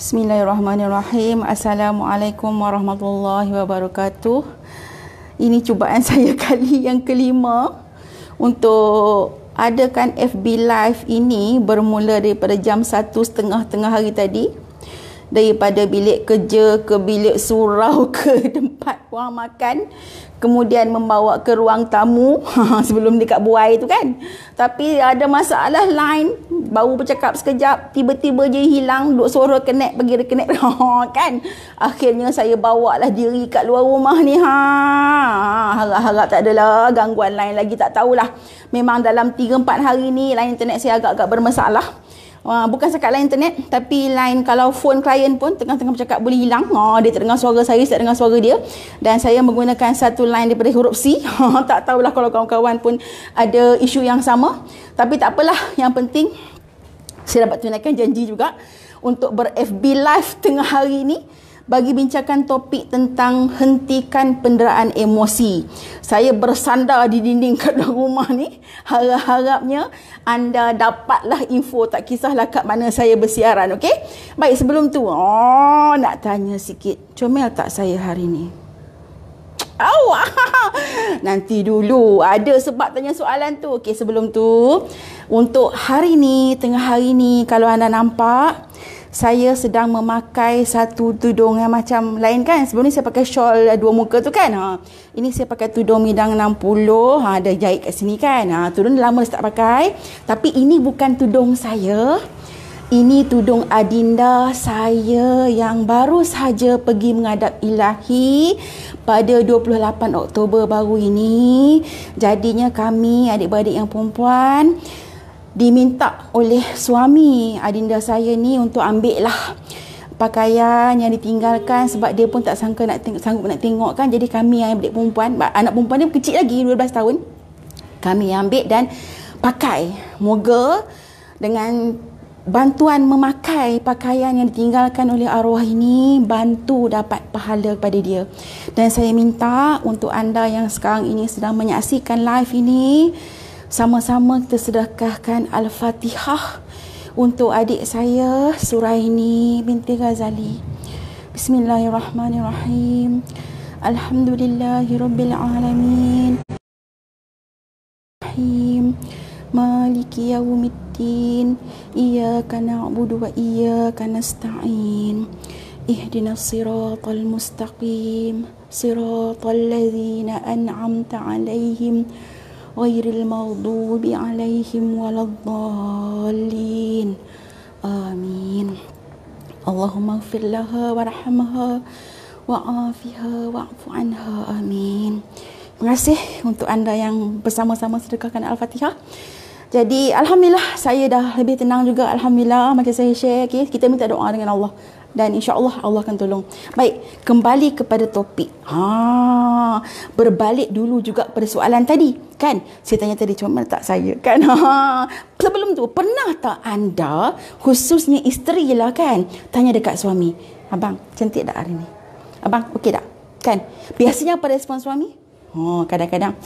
Bismillahirrahmanirrahim. Assalamualaikum warahmatullahi wabarakatuh. Ini cubaan saya kali yang kelima untuk adakan FB live ini bermula daripada jam 1.30 tengah hari tadi daripada bilik kerja ke bilik surau ke tempat buang makan kemudian membawa ke ruang tamu sebelum dekat buai tu kan tapi ada masalah lain baru bercakap sekejap tiba-tiba je hilang duk suara kenek pergi rekenek kan akhirnya saya bawa lah diri kat luar rumah ni ha harap-harap tak ada lah gangguan lain lagi tak tahulah memang dalam 3 4 hari ni lain internet saya agak-agak bermasalah Uh, bukan sekat line internet tapi line kalau phone client pun tengah-tengah bercakap boleh hilang. oh, dia tak dengar suara saya, saya tak dengar suara dia. Dan saya menggunakan satu line daripada huruf C. Ah, tak tahulah kalau kawan-kawan pun ada isu yang sama. Tapi tak apalah, yang penting saya dapat tunaikan janji juga untuk ber-FB live tengah hari ni bagi bincangkan topik tentang hentikan penderaan emosi. Saya bersandar di dinding kat rumah ni. Harap-harapnya anda dapatlah info tak kisahlah kat mana saya bersiaran, okey? Baik, sebelum tu, oh, nak tanya sikit. Comel tak saya hari ni? Awak! Nanti dulu ada sebab tanya soalan tu. Okey, sebelum tu, untuk hari ni, tengah hari ni, kalau anda nampak, saya sedang memakai satu tudung yang macam lain kan sebelum ni saya pakai shawl eh, dua muka tu kan ha ini saya pakai tudung midang 60 ha ada jahit kat sini kan ha tudung dah lama tak pakai tapi ini bukan tudung saya ini tudung adinda saya yang baru sahaja pergi mengadap Ilahi pada 28 Oktober baru ini jadinya kami adik-beradik yang perempuan diminta oleh suami adinda saya ni untuk ambil lah pakaian yang ditinggalkan sebab dia pun tak sangka nak teng- sanggup nak tengok kan jadi kami yang adik perempuan anak perempuan dia kecil lagi 12 tahun kami yang ambil dan pakai moga dengan bantuan memakai pakaian yang ditinggalkan oleh arwah ini bantu dapat pahala kepada dia dan saya minta untuk anda yang sekarang ini sedang menyaksikan live ini sama-sama kita sedekahkan Al-Fatihah untuk adik saya Suraini binti Ghazali. Bismillahirrahmanirrahim. Alhamdulillahirrabbilalamin. Rahim. Maliki yawmiddin. Iyaka na'budu wa iyaka nasta'in. Ihdinas siratal mustaqim. Siratal ladzina an'amta 'alaihim. غير المغضوب عليهم ولا الضالين آمين اللهم اغفر لها وارحمها وعافها واعف عنها آمين Terima kasih untuk anda yang bersama-sama sedekahkan Al-Fatihah. Jadi Alhamdulillah saya dah lebih tenang juga Alhamdulillah macam saya share. Okay? Kita minta doa dengan Allah dan insya Allah Allah akan tolong. Baik, kembali kepada topik. Ha, berbalik dulu juga pada soalan tadi, kan? Saya tanya tadi cuma mana tak saya, kan? Ha. Sebelum tu, pernah tak anda khususnya isteri lah kan, tanya dekat suami, "Abang, cantik tak hari ni?" Abang, okey tak? Kan? Biasanya pada respon suami? Ha, kadang-kadang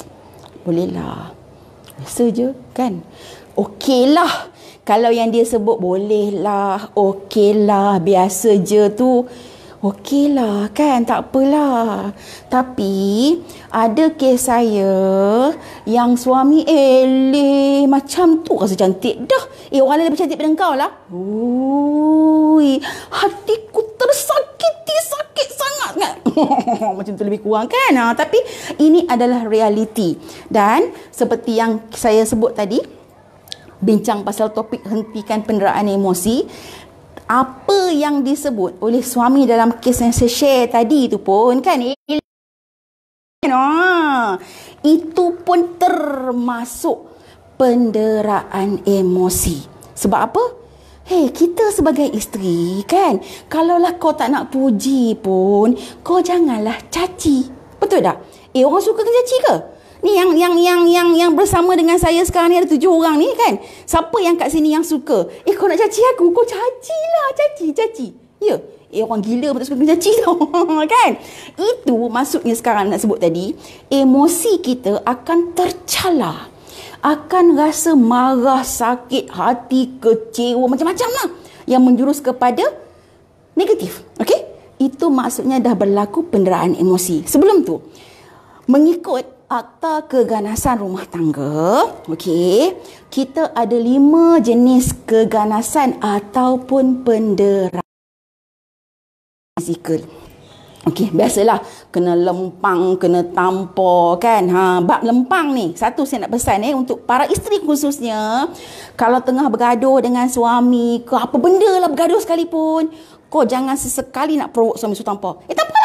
bolehlah. Biasa je, kan? Okeylah. lah kalau yang dia sebut boleh lah, okey lah, biasa je tu, okey lah kan, tak apalah. Tapi ada kes saya yang suami eh macam tu rasa cantik dah. Eh orang lain lebih cantik daripada kau lah. Ui, hatiku tersakiti sakit sangat. sangat. macam tu lebih kurang kan. Ha, tapi ini adalah realiti. Dan seperti yang saya sebut tadi, bincang pasal topik hentikan penderaan emosi apa yang disebut oleh suami dalam kes yang saya share tadi tu pun kan ah, itu pun termasuk penderaan emosi sebab apa Hei, kita sebagai isteri kan, kalaulah kau tak nak puji pun, kau janganlah caci. Betul tak? Eh, orang suka kan caci ke? Ni yang yang yang yang yang bersama dengan saya sekarang ni ada tujuh orang ni kan. Siapa yang kat sini yang suka? Eh kau nak caci aku? Kau caci lah, caci, caci. Ya. Yeah. Eh orang gila pun tak suka mencaci tau. kan? Itu maksudnya sekarang nak sebut tadi. Emosi kita akan tercala. Akan rasa marah, sakit, hati, kecewa, macam-macam lah. Yang menjurus kepada negatif. Okay? Itu maksudnya dah berlaku penderaan emosi. Sebelum tu, mengikut fakta keganasan rumah tangga. Okey. Kita ada lima jenis keganasan ataupun penderaan fizikal. Okey, biasalah kena lempang, kena tampar kan. Ha, bab lempang ni, satu saya nak pesan eh untuk para isteri khususnya, kalau tengah bergaduh dengan suami ke apa benda lah bergaduh sekalipun, kau jangan sesekali nak provoke suami suruh tampar. Eh tampar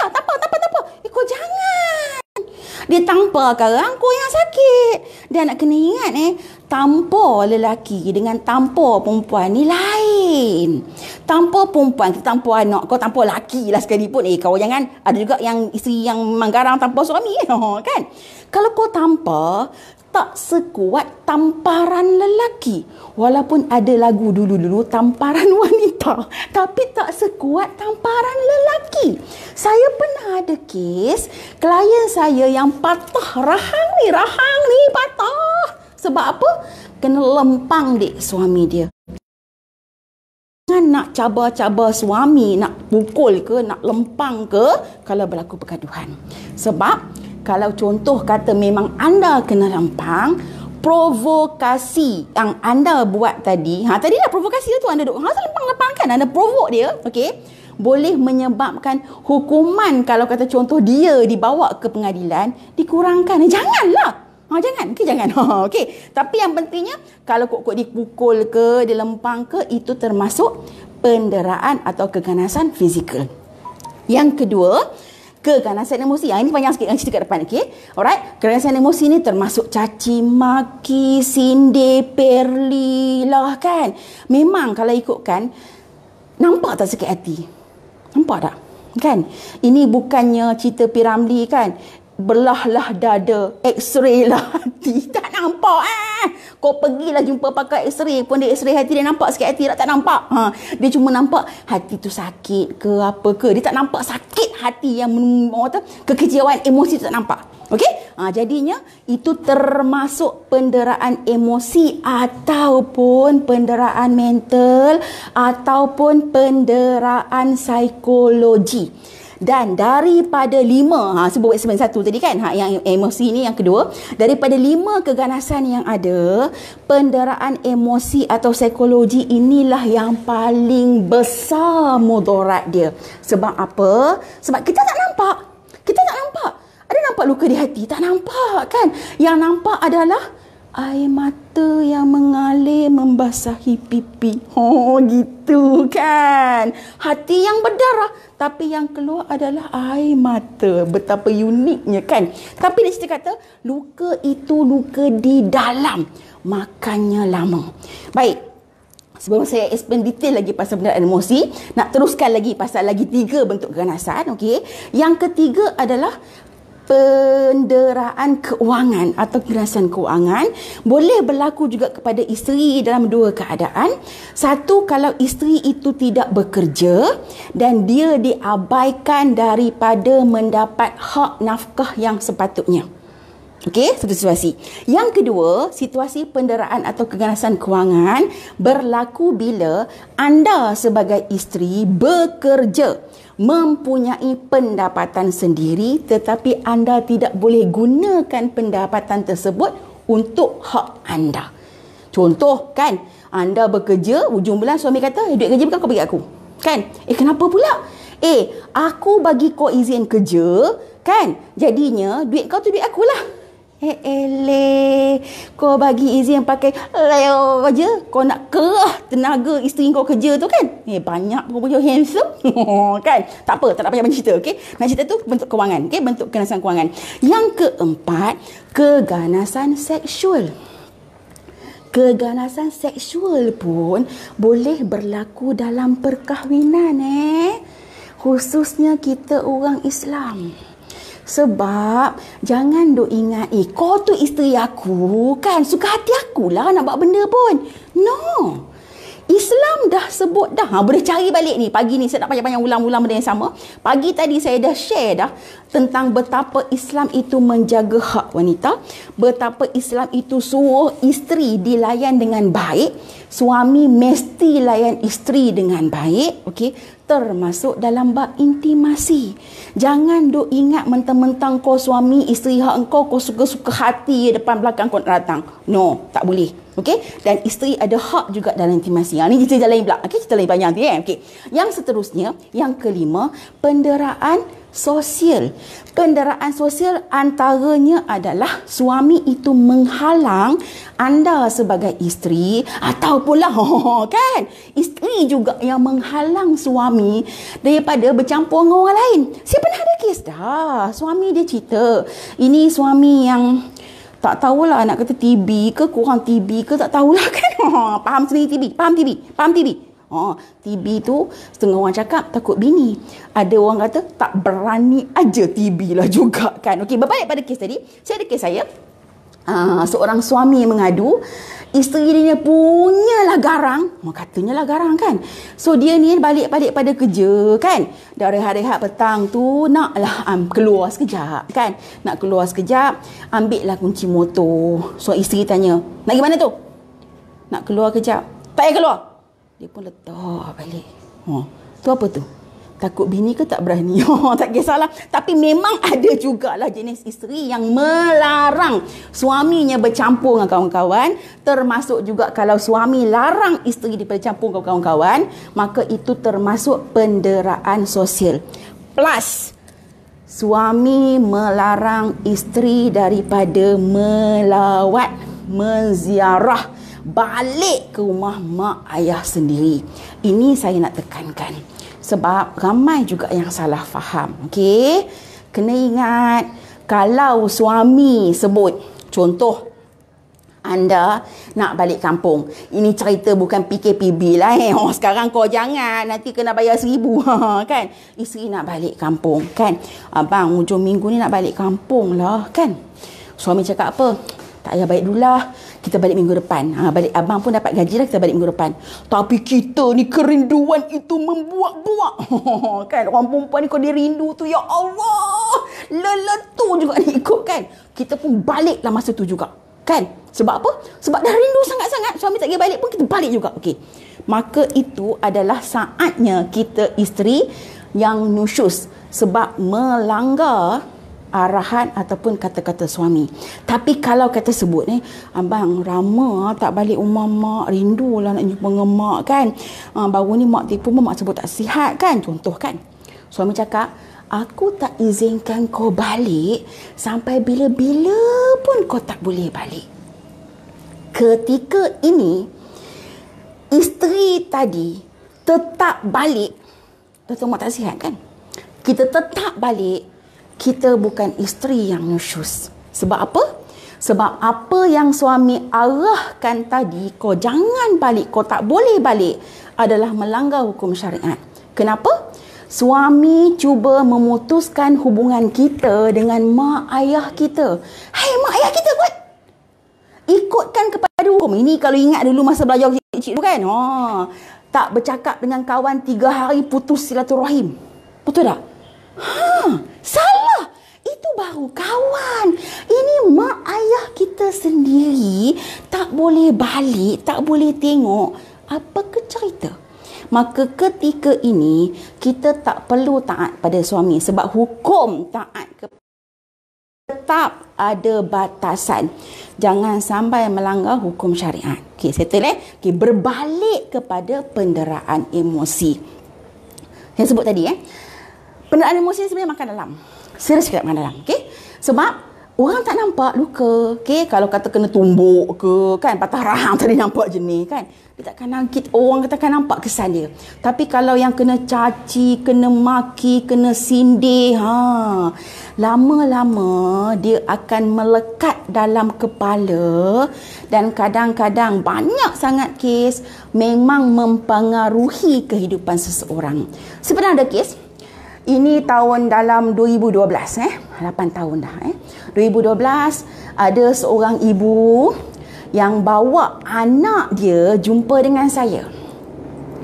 dia tampar sekarang kau yang sakit. dia nak kena ingat eh, tampar lelaki dengan tampar perempuan ni lain. Tampar perempuan, kita tampar anak, kau tampar lelaki lah sekalipun. Eh, kau jangan, ada juga yang isteri yang manggarang tampar suami. Kan? Kalau kau tampar, tak sekuat tamparan lelaki. Walaupun ada lagu dulu-dulu tamparan wanita, tapi tak sekuat tamparan lelaki. Saya pernah ada kes klien saya yang patah rahang ni, rahang ni patah. Sebab apa? Kena lempang dek suami dia. Jangan nak cabar-cabar suami, nak pukul ke, nak lempang ke kalau berlaku pergaduhan. Sebab kalau contoh kata memang anda kena rempang, provokasi yang anda buat tadi, ha tadi lah provokasi tu anda duk, ha lempang rempang kan anda provoke dia, okay? boleh menyebabkan hukuman kalau kata contoh dia dibawa ke pengadilan dikurangkan janganlah ha jangan ke okay, jangan ha okey tapi yang pentingnya kalau kok-kok dipukul ke dilempang ke itu termasuk penderaan atau keganasan fizikal yang kedua keganasan kan? emosi. Yang ah, ini panjang sikit yang cerita kat depan, okey? Alright? Keganasan emosi ni termasuk caci, maki, sindir, perli lah kan. Memang kalau ikutkan nampak tak sakit hati? Nampak tak? Kan? Ini bukannya cerita Piramli kan. Belahlah dada, x-ray lah hati. Tak nampak eh eh. Kau pergilah jumpa pakar X-ray pun dia X-ray hati dia nampak sikit hati dia tak nampak. Ha, dia cuma nampak hati tu sakit ke apa ke. Dia tak nampak sakit hati yang apa kekecewaan emosi tu tak nampak. Okey? Ha, jadinya itu termasuk penderaan emosi ataupun penderaan mental ataupun penderaan psikologi dan daripada lima ha sebut eksperimen satu tadi kan ha yang emosi ni yang kedua daripada lima keganasan yang ada penderaan emosi atau psikologi inilah yang paling besar mudarat dia sebab apa sebab kita tak nampak kita tak nampak ada nampak luka di hati tak nampak kan yang nampak adalah air mata mata yang mengalir membasahi pipi. Oh, gitu kan. Hati yang berdarah tapi yang keluar adalah air mata. Betapa uniknya kan. Tapi dia cerita kata, luka itu luka di dalam. makanya lama. Baik. Sebelum saya explain detail lagi pasal benda emosi, nak teruskan lagi pasal lagi tiga bentuk keganasan, okey. Yang ketiga adalah penderaan keuangan atau kerasan keuangan boleh berlaku juga kepada isteri dalam dua keadaan. Satu, kalau isteri itu tidak bekerja dan dia diabaikan daripada mendapat hak nafkah yang sepatutnya. Okey, satu situasi. Yang kedua, situasi penderaan atau keganasan kewangan berlaku bila anda sebagai isteri bekerja mempunyai pendapatan sendiri tetapi anda tidak boleh gunakan pendapatan tersebut untuk hak anda. Contoh kan, anda bekerja, hujung bulan suami kata, hey, eh, duit kerja bukan kau bagi aku. Kan? Eh, kenapa pula? Eh, aku bagi kau izin kerja, kan? Jadinya, duit kau tu duit akulah. lah. Eh, eleh. Kau bagi izin yang pakai leo je. Kau nak kerah tenaga isteri kau kerja tu kan? Eh, banyak pun punya handsome. kan? Tak apa, tak nak payah bercerita. okey. Nak cerita tu bentuk kewangan. okey Bentuk keganasan kewangan. Yang keempat, keganasan seksual. Keganasan seksual pun boleh berlaku dalam perkahwinan eh. Khususnya kita orang Islam. Sebab jangan duk ingat, eh kau tu isteri aku kan, suka hati akulah nak buat benda pun. No. Islam dah sebut dah. Ha, boleh cari balik ni. Pagi ni saya tak panjang-panjang ulang-ulang benda yang sama. Pagi tadi saya dah share dah tentang betapa Islam itu menjaga hak wanita. Betapa Islam itu suruh isteri dilayan dengan baik. Suami mesti layan isteri dengan baik. Okey. Termasuk dalam bab intimasi. Jangan duk ingat mentang-mentang kau suami, isteri hak kau, kau suka-suka hati depan belakang kau datang. No, tak boleh. Okey, dan isteri ada hak juga dalam intimasi. Ha, yang ni kita jalan lain pula. Okey, cerita lain panjang nanti eh. Okey. Yang seterusnya, yang kelima, penderaan sosial. Penderaan sosial antaranya adalah suami itu menghalang anda sebagai isteri atau pula kan isteri juga yang menghalang suami daripada bercampur dengan orang lain. Siapa pernah ada kes dah. Suami dia cerita, ini suami yang tak tahulah anak kata TB ke kurang TB ke tak tahulah kan. Ha, faham sendiri TB, faham TB, faham TB. Oh, ha, TB tu setengah orang cakap takut bini. Ada orang kata tak berani aja TB lah juga kan. Okey, berbalik pada kes tadi. Saya ada kes saya uh, seorang suami mengadu isteri dia lah garang mak katanya lah garang kan so dia ni balik-balik pada kerja kan dari hari hari petang tu naklah um, keluar sekejap kan nak keluar sekejap ambil lah kunci motor so isteri tanya nak pergi mana tu nak keluar kejap tak payah keluar dia pun letak balik Oh, tu apa tu takut bini ke tak berani oh, tak kisahlah tapi memang ada jugalah jenis isteri yang melarang suaminya bercampur dengan kawan-kawan termasuk juga kalau suami larang isteri daripada campur dengan kawan-kawan maka itu termasuk penderaan sosial plus suami melarang isteri daripada melawat menziarah balik ke rumah mak ayah sendiri ini saya nak tekankan sebab ramai juga yang salah faham. okay? Kena ingat kalau suami sebut contoh anda nak balik kampung. Ini cerita bukan PKPB lah eh. Oh, sekarang kau jangan. Nanti kena bayar seribu. kan? Isteri nak balik kampung. Kan? Abang, hujung minggu ni nak balik kampung lah. Kan? Suami cakap apa? tak payah balik lah. Kita balik minggu depan. Ha, balik abang pun dapat gaji lah kita balik minggu depan. Tapi kita ni kerinduan itu membuak-buak. kan orang perempuan ni kau dia rindu tu. Ya Allah. Lelentu juga ni ikut kan. Kita pun baliklah masa tu juga. Kan? Sebab apa? Sebab dah rindu sangat-sangat. Suami tak pergi balik pun kita balik juga. Okey. Maka itu adalah saatnya kita isteri yang nusyus. Sebab melanggar arahan ataupun kata-kata suami. Tapi kalau kata sebut ni, eh, abang rama ah, tak balik rumah mak, rindulah nak jumpa dengan mak kan. Ha, baru ni mak tipu pun mak sebut tak sihat kan. Contoh kan. Suami cakap, aku tak izinkan kau balik sampai bila-bila pun kau tak boleh balik. Ketika ini, isteri tadi tetap balik. Tentu mak tak sihat kan. Kita tetap balik kita bukan isteri yang nyusus. Sebab apa? Sebab apa yang suami arahkan tadi, kau jangan balik, kau tak boleh balik, adalah melanggar hukum syariat. Kenapa? Suami cuba memutuskan hubungan kita dengan mak ayah kita. Hai hey, mak ayah kita buat. Ikutkan kepada hukum. Ini kalau ingat dulu masa belajar kecil tu kan. Oh, tak bercakap dengan kawan tiga hari putus silaturahim. Betul tak? Ha, itu baru kawan. Ini mak ayah kita sendiri tak boleh balik, tak boleh tengok apa ke cerita. Maka ketika ini kita tak perlu taat pada suami sebab hukum taat ke tetap ada batasan. Jangan sampai melanggar hukum syariat. Okey, settle eh. Okey, berbalik kepada penderaan emosi. yang sebut tadi eh. Penderaan emosi sebenarnya makan dalam. Serius cakap dengan dalam. Okay? Sebab orang tak nampak luka. Okay? Kalau kata kena tumbuk ke kan. Patah rahang tadi nampak je ni kan. Dia takkan nangkit. Orang kata kan nampak kesan dia. Tapi kalau yang kena caci, kena maki, kena sindir. Ha, lama-lama dia akan melekat dalam kepala. Dan kadang-kadang banyak sangat kes memang mempengaruhi kehidupan seseorang. Sebenarnya ada kes. Ini tahun dalam 2012 eh. 8 tahun dah eh. 2012 ada seorang ibu yang bawa anak dia jumpa dengan saya.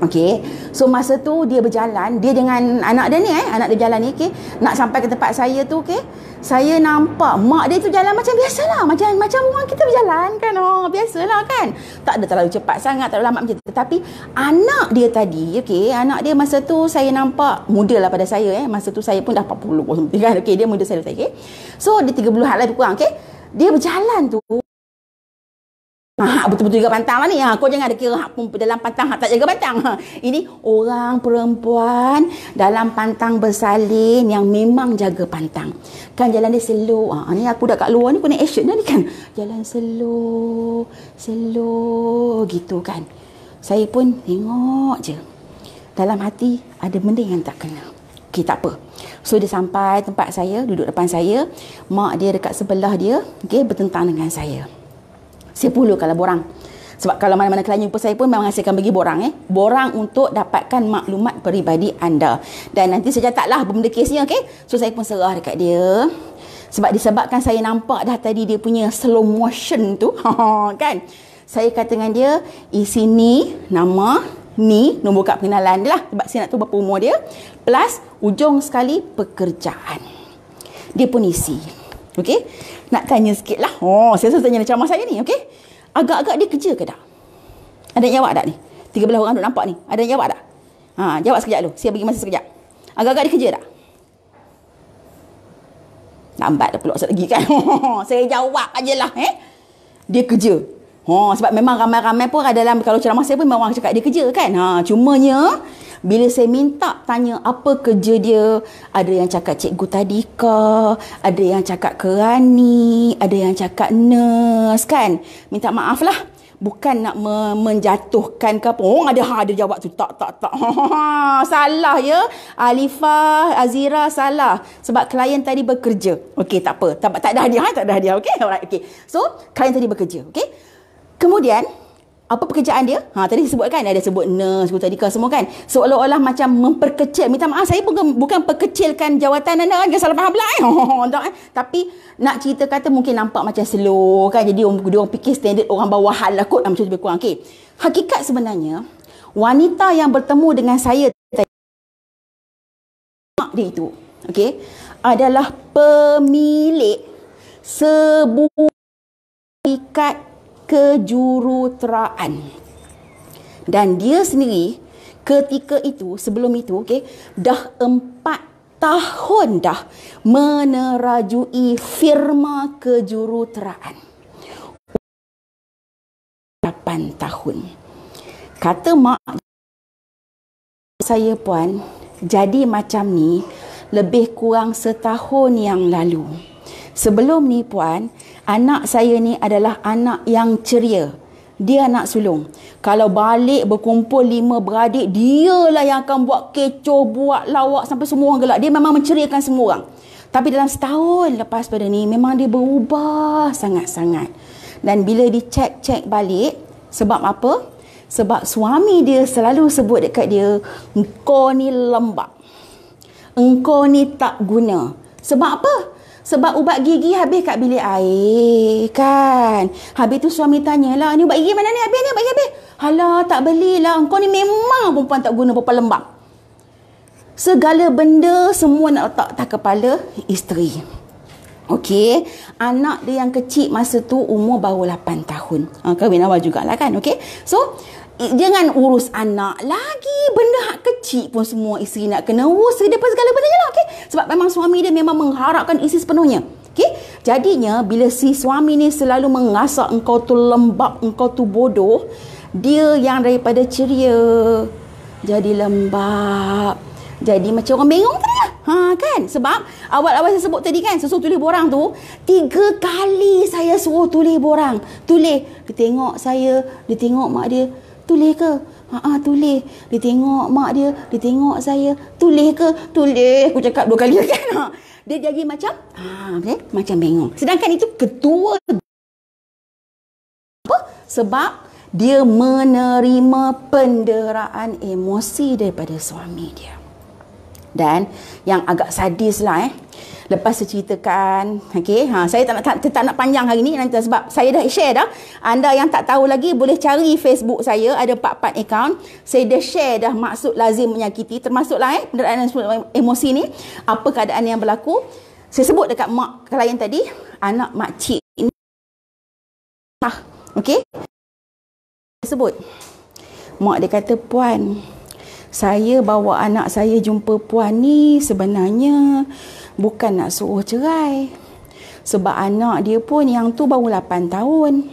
Okey. So masa tu dia berjalan, dia dengan anak dia ni eh, anak dia jalan ni okey, nak sampai ke tempat saya tu okey. Saya nampak mak dia tu jalan macam biasa lah, macam macam orang kita berjalan kan. Oh, ha, biasa lah kan. Tak ada terlalu cepat sangat, tak lambat macam tu. Tetapi anak dia tadi okay, anak dia masa tu saya nampak muda lah pada saya eh. Masa tu saya pun dah 40 pun kan. okay, dia muda saya tadi okey. So dia 30 hari lebih kurang okey. Dia berjalan tu Ha, ha, betul-betul jaga pantang lah ni. Ha, kau jangan ada kira hak pun dalam pantang, hak tak jaga pantang. Ha, ini orang perempuan dalam pantang bersalin yang memang jaga pantang. Kan jalan dia selo. Ha, ha, ni aku dah kat luar ni, aku nak action lah ni kan. Jalan selo, selo, gitu kan. Saya pun tengok je. Dalam hati ada benda yang tak kena. Okey, tak apa. So, dia sampai tempat saya, duduk depan saya. Mak dia dekat sebelah dia, okay, bertentang dengan saya. 10 kalau borang. Sebab kalau mana-mana klien jumpa saya pun memang saya akan bagi borang eh. Borang untuk dapatkan maklumat peribadi anda. Dan nanti saya taklah benda kesnya okey. So saya pun serah dekat dia. Sebab disebabkan saya nampak dah tadi dia punya slow motion tu. kan? Saya kata dengan dia, isi ni, nama, ni, nombor kad pengenalan dia lah. Sebab saya nak tahu berapa umur dia. Plus, ujung sekali pekerjaan. Dia pun isi. Okey? Nak tanya sikit lah. Oh, saya selalu tanya macam saya ni. Okey? Agak-agak dia kerja ke tak? Ada yang jawab tak ni? 13 orang duk nampak ni. Ada yang jawab tak? Ha, jawab sekejap dulu. Saya bagi masa sekejap. Agak-agak dia kerja tak? Lambat dah peluk lagi kan. saya jawab aje lah. Eh? Dia kerja. Ha, sebab memang ramai-ramai pun ada dalam kalau ceramah saya pun memang orang cakap dia kerja kan. Ha, cumanya bila saya minta tanya apa kerja dia, ada yang cakap cikgu tadika, ada yang cakap kerani, ada yang cakap nurse kan. Minta maaf lah. Bukan nak me- menjatuhkan ke apa. Oh, ada ha, ada jawab tu. Tak, tak, tak. salah ya. Alifah, Azira, salah. Sebab klien tadi bekerja. Okey, tak apa. Tak, tak ada hadiah. Tak ada hadiah. Okey, alright. Okey. So, klien tadi bekerja. Okey. Kemudian, apa pekerjaan dia? Ha, tadi sebut kan? Ada sebut nurse, sebut tadika semua kan? Seolah-olah macam memperkecil. Minta maaf, saya bukan, bukan perkecilkan jawatan anda. Jangan salah faham lah. Eh. eh? Tapi nak cerita kata mungkin nampak macam slow kan? Jadi orang, orang fikir standard orang bawahan lah kot. Macam lebih kurang. Okay. Hakikat sebenarnya, wanita yang bertemu dengan saya tadi, mak dia itu, okay, adalah pemilik sebuah hakikat kejuruteraan. Dan dia sendiri ketika itu sebelum itu okay, dah empat tahun dah menerajui firma kejuruteraan. 8 tahun. Kata mak saya puan, jadi macam ni lebih kurang setahun yang lalu. Sebelum ni puan, anak saya ni adalah anak yang ceria. Dia anak sulung. Kalau balik berkumpul lima beradik, dia lah yang akan buat kecoh, buat lawak sampai semua orang gelak. Dia memang menceriakan semua orang. Tapi dalam setahun lepas pada ni, memang dia berubah sangat-sangat. Dan bila dicek-cek balik, sebab apa? Sebab suami dia selalu sebut dekat dia, engkau ni lembab. Engkau ni tak guna. Sebab apa? Sebab ubat gigi habis kat bilik air kan. Habis tu suami tanya lah. Ni ubat gigi mana ni habis ni ubat gigi habis. Alah tak belilah. Kau ni memang perempuan tak guna perempuan lembab. Segala benda semua nak letak atas kepala isteri. Okey. Anak dia yang kecil masa tu umur baru 8 tahun. Ha, kahwin awal jugalah kan. Okey. So Jangan urus anak lagi Benda hak kecil pun semua isteri nak kena urus Depan segala benda je lah okay? Sebab memang suami dia memang mengharapkan isteri sepenuhnya okay? Jadinya bila si suami ni selalu mengasak Engkau tu lembab, engkau tu bodoh Dia yang daripada ceria Jadi lembab jadi macam orang bengong tadi lah. Ha, kan? Sebab awal-awal saya sebut tadi kan, saya suruh tulis borang tu, tiga kali saya suruh tulis borang. Tulis, dia tengok saya, dia tengok mak dia, tulis ke? Haa, tulis. Dia tengok mak dia, dia tengok saya. Tulis ke? Tulis. Aku cakap dua kali kan. Ha. Dia jadi macam, haa, okay? macam bengong. Sedangkan itu ketua. Apa? Sebab dia menerima penderaan emosi daripada suami dia dan yang agak sadis lah eh. Lepas saya ceritakan, okay, ha, saya tak nak, tak, tak, nak panjang hari ni nanti sebab saya dah share dah. Anda yang tak tahu lagi boleh cari Facebook saya, ada empat-empat account. Saya dah share dah maksud lazim menyakiti, termasuklah eh, penderaan emosi ni. Apa keadaan yang berlaku. Saya sebut dekat mak klien tadi, anak makcik ini. okay. Saya sebut. Mak dia kata, puan, saya bawa anak saya jumpa puan ni sebenarnya bukan nak suruh cerai. Sebab anak dia pun yang tu baru 8 tahun.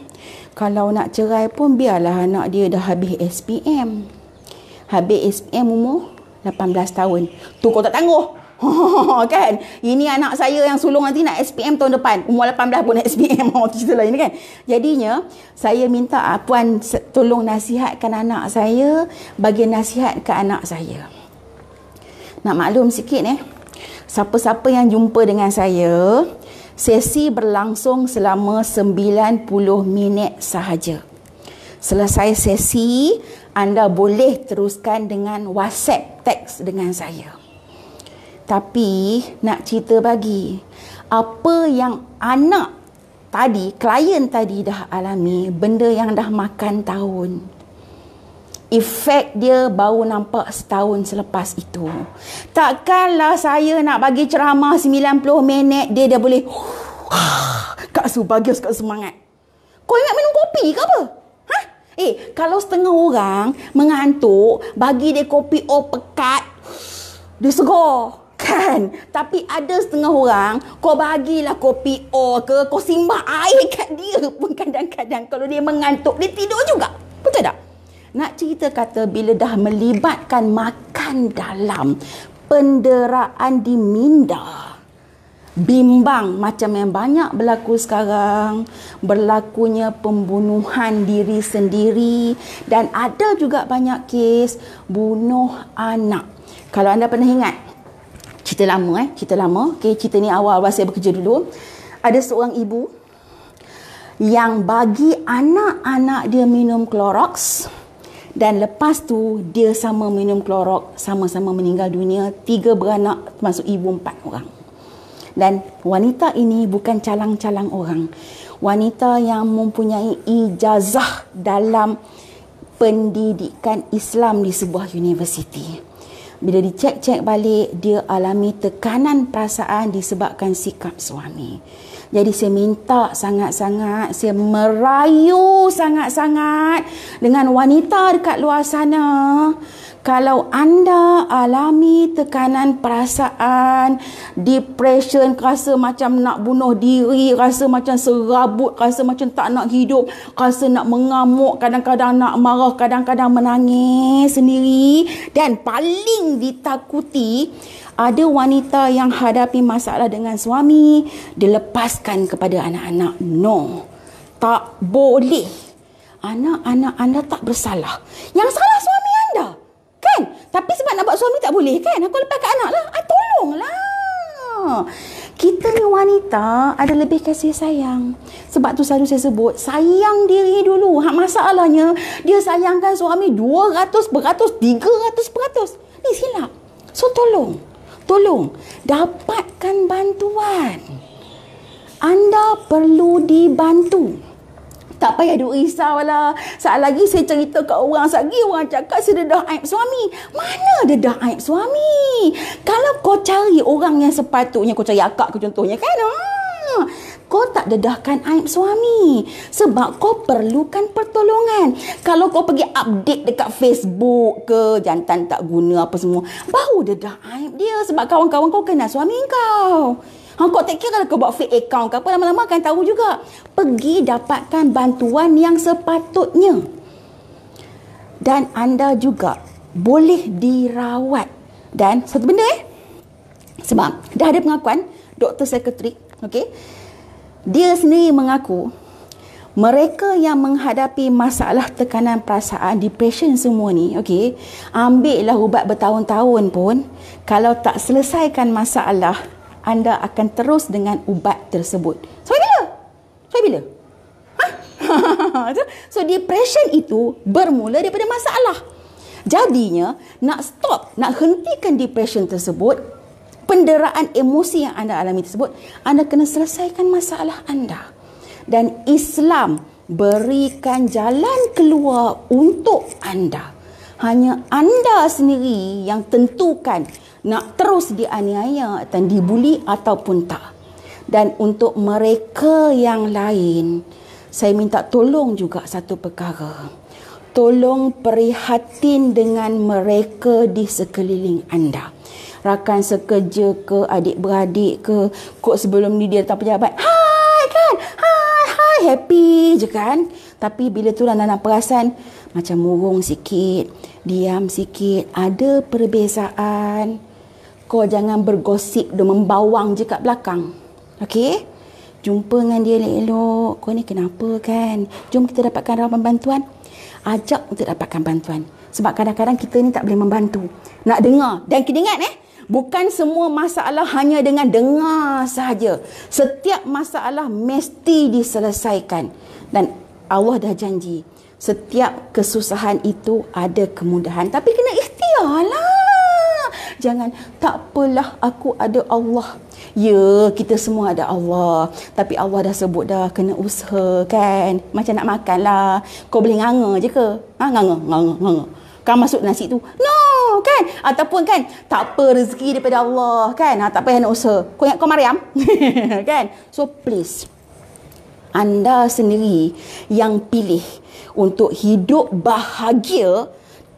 Kalau nak cerai pun biarlah anak dia dah habis SPM. Habis SPM umur 18 tahun. Tu kau tak tangguh. kan? Ini anak saya yang sulung nanti nak SPM tahun depan. Umur 18 pun SPM. Oh, cerita lain kan? Jadinya, saya minta uh, Puan tolong nasihatkan anak saya. Bagi nasihat ke anak saya. Nak maklum sikit eh. Siapa-siapa yang jumpa dengan saya, sesi berlangsung selama 90 minit sahaja. Selesai sesi, anda boleh teruskan dengan WhatsApp teks dengan saya. Tapi nak cerita bagi apa yang anak tadi, klien tadi dah alami, benda yang dah makan tahun. Efek dia baru nampak setahun selepas itu. Takkanlah saya nak bagi ceramah 90 minit, dia dah boleh... Kak Su, bagus Kak semangat. Kau ingat minum kopi ke apa? Ha? Eh, kalau setengah orang mengantuk, bagi dia kopi O oh, pekat, dia segar. Kan? Tapi ada setengah orang, kau bagilah kopi O ke, kau simbah air kat dia pun kadang-kadang kalau dia mengantuk, dia tidur juga. Betul tak? Nak cerita kata bila dah melibatkan makan dalam penderaan di minda. Bimbang macam yang banyak berlaku sekarang, berlakunya pembunuhan diri sendiri dan ada juga banyak kes bunuh anak. Kalau anda pernah ingat cerita lama eh cerita lama okey cerita ni awal-awal saya bekerja dulu ada seorang ibu yang bagi anak-anak dia minum Clorox dan lepas tu dia sama minum Clorox sama-sama meninggal dunia tiga beranak termasuk ibu empat orang dan wanita ini bukan calang-calang orang wanita yang mempunyai ijazah dalam pendidikan Islam di sebuah universiti bila dicek-cek balik dia alami tekanan perasaan disebabkan sikap suami. Jadi saya minta sangat-sangat, saya merayu sangat-sangat dengan wanita dekat luar sana. Kalau anda alami tekanan perasaan, depression, rasa macam nak bunuh diri, rasa macam serabut, rasa macam tak nak hidup, rasa nak mengamuk, kadang-kadang nak marah, kadang-kadang menangis sendiri dan paling ditakuti ada wanita yang hadapi masalah dengan suami dilepaskan kepada anak-anak no tak boleh anak-anak anda tak bersalah yang salah suami anda kan tapi sebab nak buat suami tak boleh kan aku lepas kat anak lah ah, tolonglah kita ni wanita ada lebih kasih sayang sebab tu selalu saya sebut sayang diri dulu hak masalahnya dia sayangkan suami 200 beratus 300 beratus ni silap so tolong tolong dapatkan bantuan. Anda perlu dibantu. Tak payah duk risau lah. Saat lagi saya cerita kat orang, saat lagi orang cakap saya dedah aib suami. Mana dedah aib suami? Kalau kau cari orang yang sepatutnya, kau cari akak aku contohnya kan? Hmm kau tak dedahkan aib suami. Sebab kau perlukan pertolongan. Kalau kau pergi update dekat Facebook ke, jantan tak guna apa semua, baru dedah aib dia sebab kawan-kawan kau kenal suami kau. Ha, kau tak kira kalau kau buat fake account ke apa, lama-lama akan tahu juga. Pergi dapatkan bantuan yang sepatutnya. Dan anda juga boleh dirawat. Dan satu benda eh, sebab dah ada pengakuan, doktor sekretari, okay? dia sendiri mengaku mereka yang menghadapi masalah tekanan perasaan depression semua ni okey ambil lah ubat bertahun-tahun pun kalau tak selesaikan masalah anda akan terus dengan ubat tersebut So bila So bila ha? so depression itu bermula daripada masalah Jadinya nak stop, nak hentikan depression tersebut penderaan emosi yang anda alami tersebut, anda kena selesaikan masalah anda. Dan Islam berikan jalan keluar untuk anda. Hanya anda sendiri yang tentukan nak terus dianiaya dan dibuli ataupun tak. Dan untuk mereka yang lain, saya minta tolong juga satu perkara. Tolong prihatin dengan mereka di sekeliling anda rakan sekerja ke adik-beradik ke kok sebelum ni dia tak pejabat hai kan hai hai happy je kan tapi bila tu lah nak perasan macam murung sikit diam sikit ada perbezaan kau jangan bergosip dan membawang je kat belakang okay jumpa dengan dia elok-elok kau ni kenapa kan jom kita dapatkan ramai bantuan ajak untuk dapatkan bantuan sebab kadang-kadang kita ni tak boleh membantu nak dengar dan kita ingat eh Bukan semua masalah hanya dengan dengar saja. Setiap masalah mesti diselesaikan. Dan Allah dah janji. Setiap kesusahan itu ada kemudahan. Tapi kena ikhtiarlah. Jangan, tak apalah aku ada Allah. Ya, kita semua ada Allah. Tapi Allah dah sebut dah, kena usaha kan. Macam nak makan lah. Kau boleh nganga je ke? Ha, nganga, nganga, nganga. Kau masuk nasi tu. No, Oh, kan? Ataupun kan, tak apa rezeki daripada Allah, kan? Ha, tak payah nak usah. Kau ingat kau Mariam? kan? So, please. Anda sendiri yang pilih untuk hidup bahagia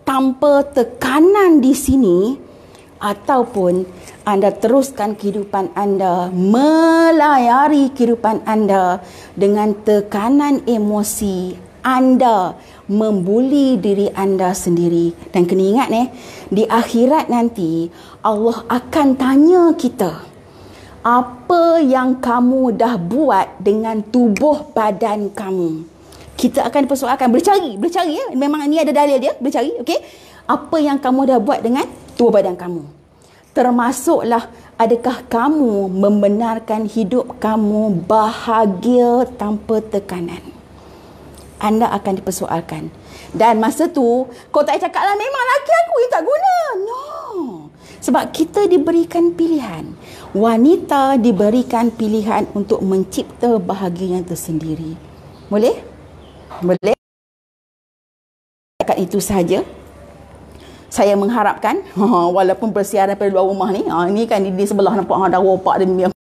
tanpa tekanan di sini ataupun anda teruskan kehidupan anda melayari kehidupan anda dengan tekanan emosi anda membuli diri anda sendiri dan kena ingat eh di akhirat nanti Allah akan tanya kita apa yang kamu dah buat dengan tubuh badan kamu kita akan persoalkan bercari bercari ya memang ni ada dalil dia bercari okay apa yang kamu dah buat dengan tubuh badan kamu termasuklah adakah kamu membenarkan hidup kamu bahagia tanpa tekanan anda akan dipersoalkan. Dan masa tu, kau tak cakap lah memang laki aku yang tak guna. No. Sebab kita diberikan pilihan. Wanita diberikan pilihan untuk mencipta bahagianya tersendiri. Boleh? Boleh? Takkan itu sahaja. Saya mengharapkan, walaupun bersiaran pada luar rumah ni, ah, ni kan di, sebelah nampak ada ah, ropak dan